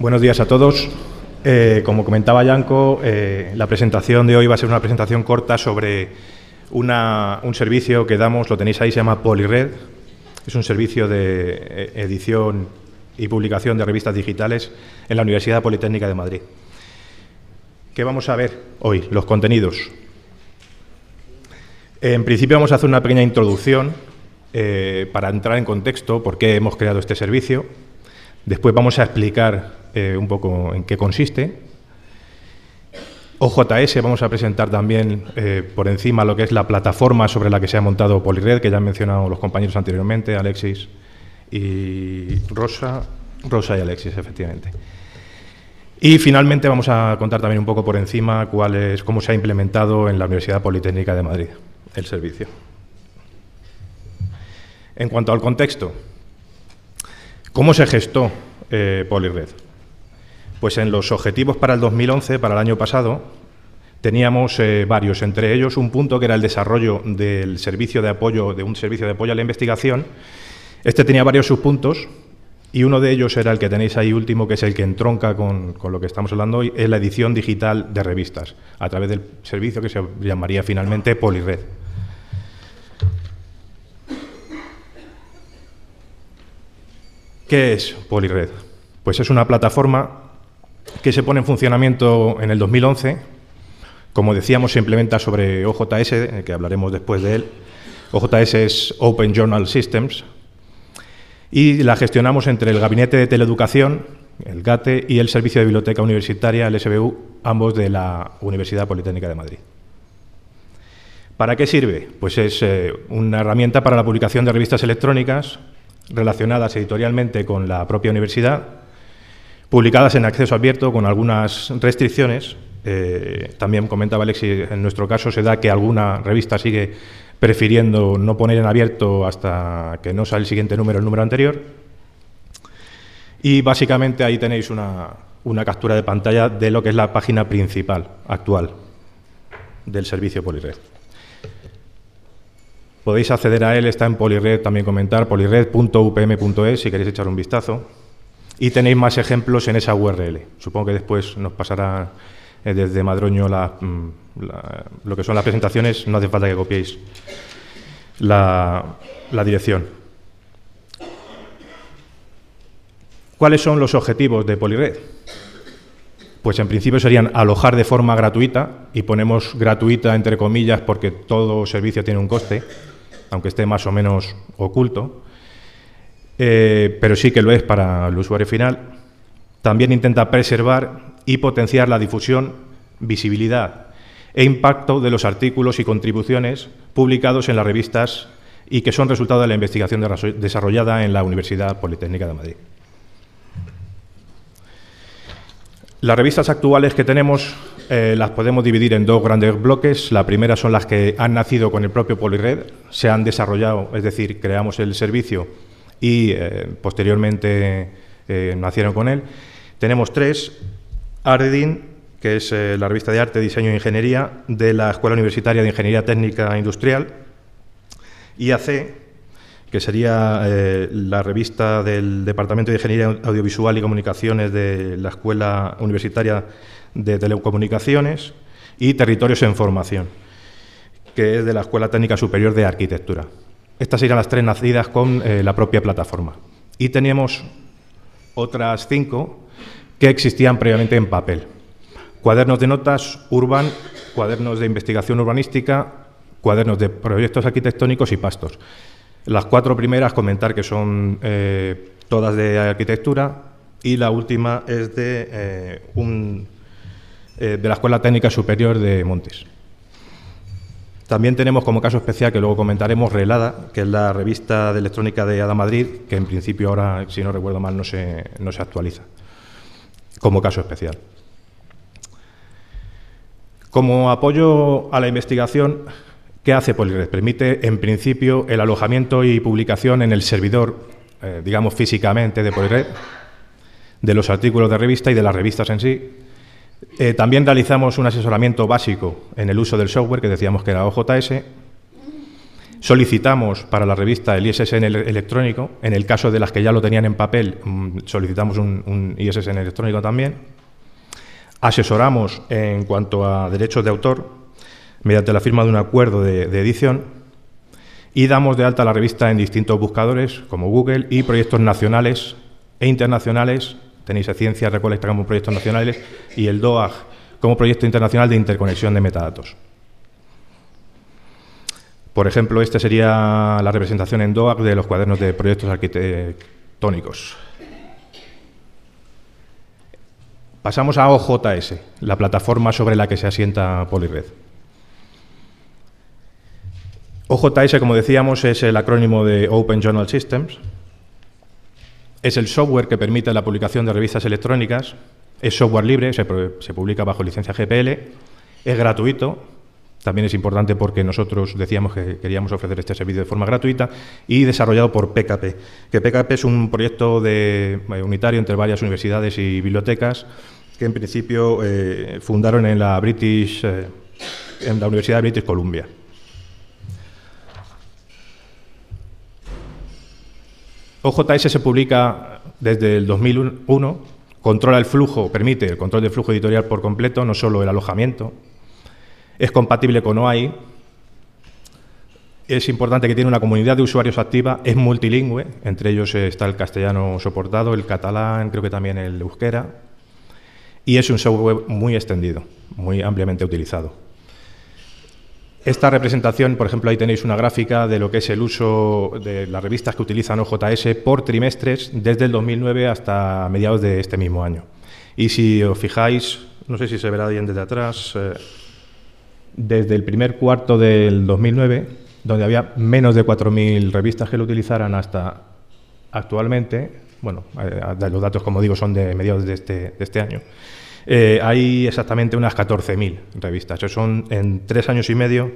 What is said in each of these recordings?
Buenos días a todos. Eh, como comentaba Yanko, eh, la presentación de hoy va a ser una presentación corta sobre un servicio que damos, lo tenéis ahí, se llama Polyred. Es un servicio de eh, edición y publicación de revistas digitales en la Universidad Politécnica de Madrid. ¿Qué vamos a ver hoy? Los contenidos. En principio vamos a hacer una pequeña introducción para entrar en contexto por qué hemos creado este servicio Después vamos a explicar eh, un poco en qué consiste. OJS, vamos a presentar también eh, por encima lo que es la plataforma sobre la que se ha montado Polyred que ya han mencionado los compañeros anteriormente, Alexis y Rosa, Rosa y Alexis, efectivamente. Y finalmente vamos a contar también un poco por encima cuál es, cómo se ha implementado en la Universidad Politécnica de Madrid el servicio. En cuanto al contexto, ¿Cómo se gestó eh, Polired? Pues en los objetivos para el 2011, para el año pasado, teníamos eh, varios, entre ellos un punto que era el desarrollo del servicio de apoyo, de un servicio de apoyo a la investigación. Este tenía varios subpuntos y uno de ellos era el que tenéis ahí último, que es el que entronca con, con lo que estamos hablando hoy, es la edición digital de revistas, a través del servicio que se llamaría finalmente Polired. ¿Qué es Polyred? Pues es una plataforma que se pone en funcionamiento en el 2011. Como decíamos, se implementa sobre OJS, eh, que hablaremos después de él. OJS es Open Journal Systems. Y la gestionamos entre el Gabinete de Teleeducación, el GATE, y el Servicio de Biblioteca Universitaria, el SBU, ambos de la Universidad Politécnica de Madrid. ¿Para qué sirve? Pues es eh, una herramienta para la publicación de revistas electrónicas relacionadas editorialmente con la propia universidad, publicadas en acceso abierto con algunas restricciones. Eh, también comentaba Alexis, en nuestro caso se da que alguna revista sigue prefiriendo no poner en abierto hasta que no sale el siguiente número, el número anterior. Y básicamente ahí tenéis una, una captura de pantalla de lo que es la página principal actual del servicio Polired. Podéis acceder a él, está en Polired, también comentar, polired.upm.es si queréis echar un vistazo. Y tenéis más ejemplos en esa URL. Supongo que después nos pasará eh, desde Madroño mm, lo que son las presentaciones, no hace falta que copiéis la, la dirección. ¿Cuáles son los objetivos de Polired? Pues en principio serían alojar de forma gratuita, y ponemos gratuita entre comillas porque todo servicio tiene un coste, aunque esté más o menos oculto, eh, pero sí que lo es para el usuario final. También intenta preservar y potenciar la difusión, visibilidad e impacto de los artículos y contribuciones publicados en las revistas y que son resultado de la investigación desarrollada en la Universidad Politécnica de Madrid. Las revistas actuales que tenemos eh, las podemos dividir en dos grandes bloques. La primera son las que han nacido con el propio Polyred, se han desarrollado, es decir, creamos el servicio y eh, posteriormente eh, nacieron con él. Tenemos tres, Ardin, que es la revista de arte, diseño e ingeniería de la Escuela Universitaria de Ingeniería Técnica Industrial, y AC que sería eh, la revista del Departamento de Ingeniería Audiovisual y Comunicaciones de la Escuela Universitaria de Telecomunicaciones y Territorios en Formación, que es de la Escuela Técnica Superior de Arquitectura. Estas eran las tres nacidas con eh, la propia plataforma. Y teníamos otras cinco que existían previamente en papel. Cuadernos de notas urban, cuadernos de investigación urbanística, cuadernos de proyectos arquitectónicos y pastos. Las cuatro primeras comentar que son eh, todas de arquitectura y la última es de, eh, un, eh, de la Escuela Técnica Superior de Montes. También tenemos como caso especial, que luego comentaremos, Relada, que es la revista de electrónica de Ada Madrid, que en principio ahora, si no recuerdo mal, no se, no se actualiza, como caso especial. Como apoyo a la investigación, hace? Pues permite, en principio, el alojamiento y publicación en el servidor, eh, digamos físicamente, de Polired, de los artículos de revista y de las revistas en sí. Eh, también realizamos un asesoramiento básico en el uso del software, que decíamos que era OJS. Solicitamos para la revista el ISSN electrónico. En el caso de las que ya lo tenían en papel, mm, solicitamos un, un ISSN electrónico también. Asesoramos en cuanto a derechos de autor, mediante la firma de un acuerdo de, edición y damos de alta la revista en distintos buscadores como Google y proyectos nacionales e internacionales. Tenéis a Ciencia Recolecta como proyectos nacionales y el DOAG como proyecto internacional de interconexión de metadatos. Por ejemplo, esta sería la representación en DOAG de los cuadernos de proyectos arquitectónicos. Pasamos a OJS, la plataforma sobre la que se asienta Polyred. OJS, como decíamos, es el acrónimo de Open Journal Systems. Es el software que permite la publicación de revistas electrónicas. Es software libre, se, publica bajo licencia GPL. Es gratuito, también es importante porque nosotros decíamos que queríamos ofrecer este servicio de forma gratuita y desarrollado por PKP. Que PKP es un proyecto eh, unitario entre varias universidades y bibliotecas que en principio eh, fundaron en la British, eh, en la Universidad de British Columbia. OJS se publica desde el 2001, controla el flujo, permite el control del flujo editorial por completo, no solo el alojamiento. Es compatible con OAI. Es importante que tiene una comunidad de usuarios activa, es multilingüe, entre ellos está el castellano soportado, el catalán, creo que también el euskera, y es un software muy extendido, muy ampliamente utilizado. Esta representación, por ejemplo, ahí tenéis una gráfica de lo que es el uso de las revistas que utilizan OJS por trimestres desde el 2009 hasta mediados de este mismo año. Y si os fijáis, no sé si se verá bien desde atrás, eh, desde el primer cuarto del 2009, donde había menos de 4.000 revistas que lo utilizaran hasta actualmente, bueno, eh, los datos, como digo, son de mediados de este, de este año. Eh, hay exactamente unas 14.000 revistas. son en tres años y medio.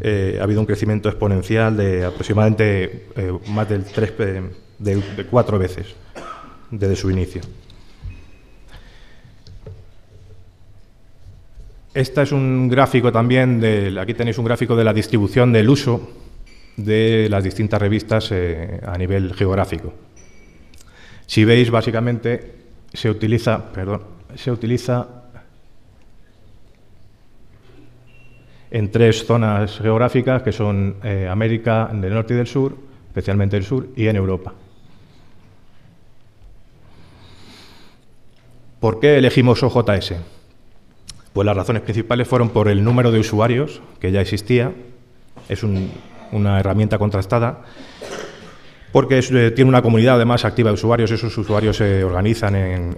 Eh, ha habido un crecimiento exponencial de aproximadamente eh, más del 3, de, cuatro veces desde su inicio. Esta es un gráfico también, del… aquí tenéis un gráfico de la distribución del uso de las distintas revistas a nivel geográfico. Si veis, básicamente se utiliza, perdón, se utiliza en tres zonas geográficas que son eh, América del Norte y del Sur, especialmente el Sur, y en Europa. ¿Por qué elegimos OJS? Pues las razones principales fueron por el número de usuarios que ya existía, es una herramienta contrastada, porque eh, tiene una comunidad además activa de usuarios, esos usuarios se organizan en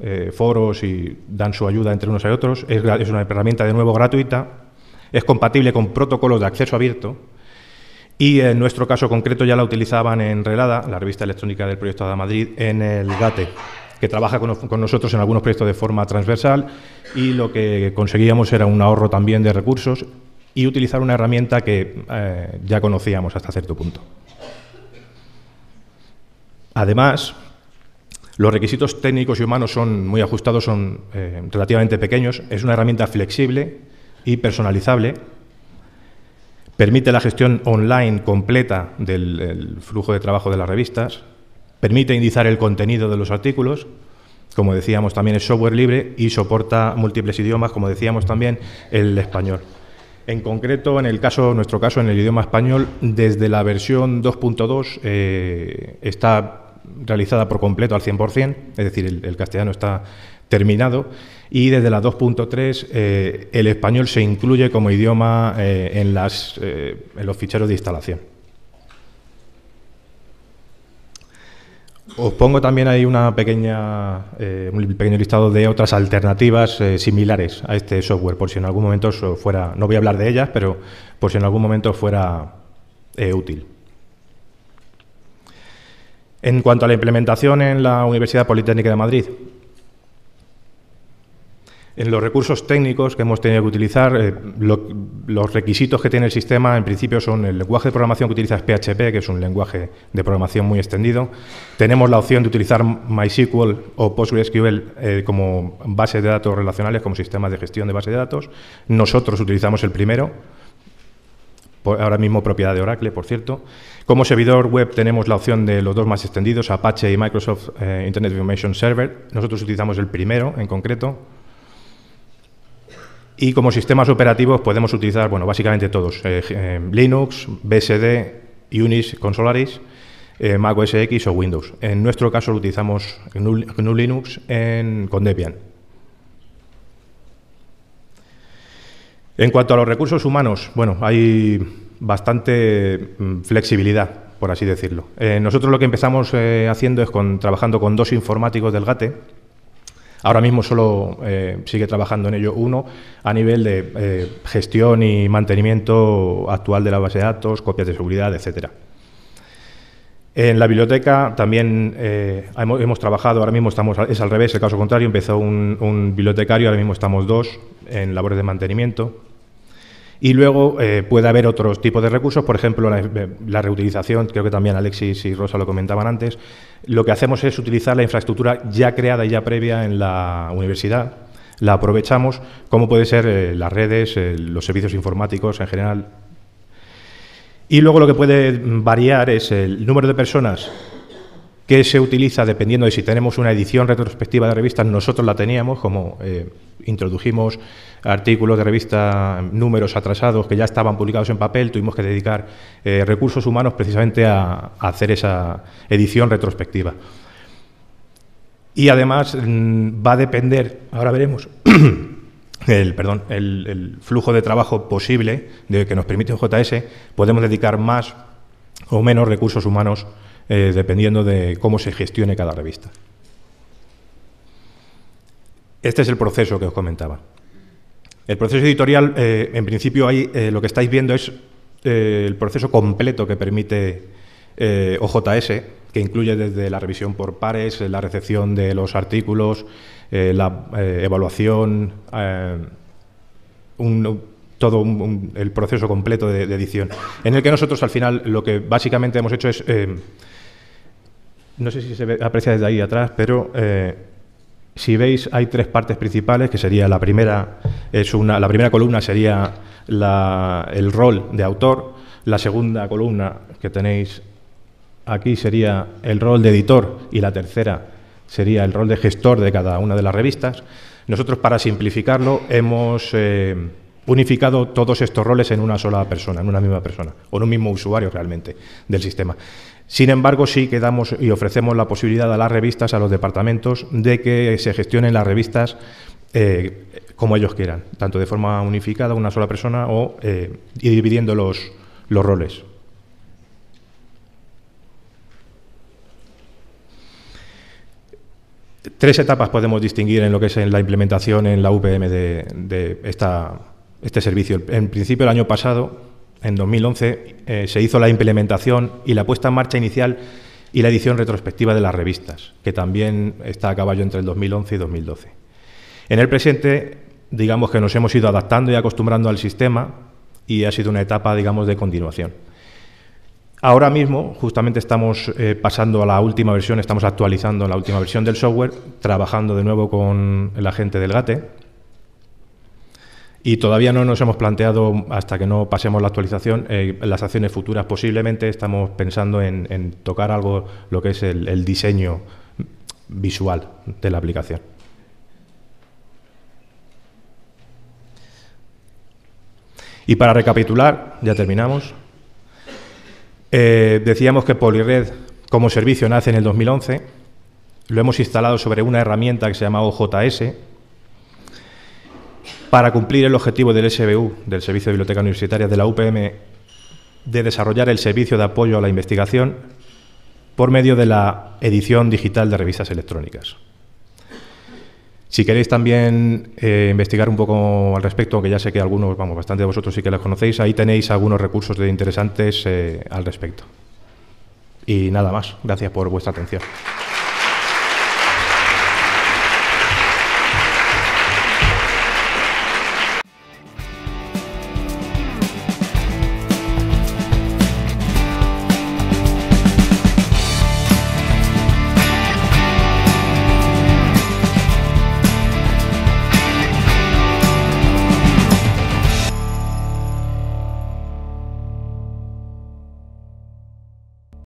eh, foros y dan su ayuda entre unos y otros. Es, una herramienta de nuevo gratuita, es compatible con protocolos de acceso abierto y en nuestro caso concreto ya la utilizaban en Relada, la revista electrónica del proyecto de Madrid, en el GATE, que trabaja con, nosotros en algunos proyectos de forma transversal y lo que conseguíamos era un ahorro también de recursos y utilizar una herramienta que eh, ya conocíamos hasta cierto punto. Además, los requisitos técnicos y humanos son muy ajustados, son eh, relativamente pequeños. Es una herramienta flexible y personalizable. Permite la gestión online completa del flujo de trabajo de las revistas. Permite indizar el contenido de los artículos. Como decíamos, también es software libre y soporta múltiples idiomas, como decíamos también, el español. En concreto, en el caso, nuestro caso, en el idioma español, desde la versión 2.2 eh, está realizada por completo al 100%, es decir, el, castellano está terminado y desde la 2.3 eh, el español se incluye como idioma eh, en, las, eh, en los ficheros de instalación. Os pongo también ahí una pequeña, un pequeño listado de otras alternativas similares a este software, por si en algún momento fuera, no voy a hablar de ellas, pero por si en algún momento fuera útil. En cuanto a la implementación en la Universidad Politécnica de Madrid, en los recursos técnicos que hemos tenido que utilizar, eh, los requisitos que tiene el sistema en principio son el lenguaje de programación que utiliza PHP, que es un lenguaje de programación muy extendido. Tenemos la opción de utilizar MySQL o PostgreSQL eh, como bases de datos relacionales, como sistemas de gestión de bases de datos. Nosotros utilizamos el primero ahora mismo propiedad de Oracle, por cierto. Como servidor web tenemos la opción de los dos más extendidos, Apache y Microsoft eh, Internet Information Server. Nosotros utilizamos el primero en concreto. Y como sistemas operativos podemos utilizar, bueno, básicamente todos, eh, eh, Linux, BSD, Unix Consolaris, Solaris, Mac OS X o Windows. En nuestro caso lo utilizamos GNU, Linux en, con Debian. En cuanto a los recursos humanos, bueno, hay bastante mm, flexibilidad, por así decirlo. Eh, nosotros lo que empezamos eh, haciendo es trabajando con dos informáticos del GATE. Ahora mismo solo eh, sigue trabajando en ello uno a nivel de gestión y mantenimiento actual de la base de datos, copias de seguridad, etcétera. En la biblioteca también hemos, trabajado, ahora mismo estamos, es al revés, el caso contrario, empezó un, un, bibliotecario, ahora mismo estamos dos en labores de mantenimiento. Y luego eh, puede haber otros tipos de recursos, por ejemplo, eh, la, reutilización, creo que también Alexis y Rosa lo comentaban antes. Lo que hacemos es utilizar la infraestructura ya creada y ya previa en la universidad, la aprovechamos, como puede ser eh, las redes, los servicios informáticos en general. Y luego lo que puede mm, variar es el número de personas que se utiliza dependiendo de si tenemos una edición retrospectiva de revistas, nosotros la teníamos, como eh, introdujimos artículos de revista, números atrasados que ya estaban publicados en papel, tuvimos que dedicar eh, recursos humanos precisamente a, hacer esa edición retrospectiva. Y además mm, va a depender, ahora veremos, el, perdón, el, flujo de trabajo posible de que nos permite un JS, podemos dedicar más o menos recursos humanos eh, dependiendo de cómo se gestione cada revista. Este es el proceso que os comentaba. El proceso editorial, eh, en principio, eh, lo que estáis viendo es el proceso completo que permite OJS, que incluye desde la revisión por pares, la recepción de los artículos, la evaluación, todo el proceso completo de, edición, en el que nosotros al final lo que básicamente hemos hecho es no sé si se aprecia desde ahí atrás, pero eh, si veis hay tres partes principales, que sería la primera, es una, la primera columna sería el rol de autor, la segunda columna que tenéis aquí sería el rol de editor y la tercera sería el rol de gestor de cada una de las revistas. Nosotros, para simplificarlo, hemos eh, unificado todos estos roles en una sola persona, en una misma persona, o en un mismo usuario realmente del sistema. Sin embargo, sí que damos y ofrecemos la posibilidad a las revistas, a los departamentos, de que se gestionen las revistas eh, como ellos quieran, tanto de forma unificada, una sola persona, o eh, dividiendo los, roles. Tres etapas podemos distinguir en lo que es en la implementación en la UPM de, este servicio. En principio, el año pasado, en 2011 eh, se hizo la implementación y la puesta en marcha inicial y la edición retrospectiva de las revistas, que también está a caballo entre el 2011 y 2012. En el presente, digamos que nos hemos ido adaptando y acostumbrando al sistema y ha sido una etapa, digamos, de continuación. Ahora mismo, justamente estamos eh, pasando a la última versión, estamos actualizando la última versión del software, trabajando de nuevo con la gente del GATE, y todavía no nos hemos planteado, hasta que no pasemos la actualización, eh, las acciones futuras. Posiblemente estamos pensando en, tocar algo, lo que es el, diseño visual de la aplicación. Y para recapitular, ya terminamos. Eh, decíamos que Polyred como servicio nace en el 2011. Lo hemos instalado sobre una herramienta que se llama OJS, para cumplir el objetivo del SBU, del Servicio de Biblioteca Universitaria de la UPM, de desarrollar el servicio de apoyo a la investigación por medio de la edición digital de revistas electrónicas. Si queréis también eh, investigar un poco al respecto, aunque ya sé que algunos, vamos, bastante de vosotros sí que las conocéis, ahí tenéis algunos recursos interesantes eh, al respecto. Y nada más. Gracias por vuestra atención.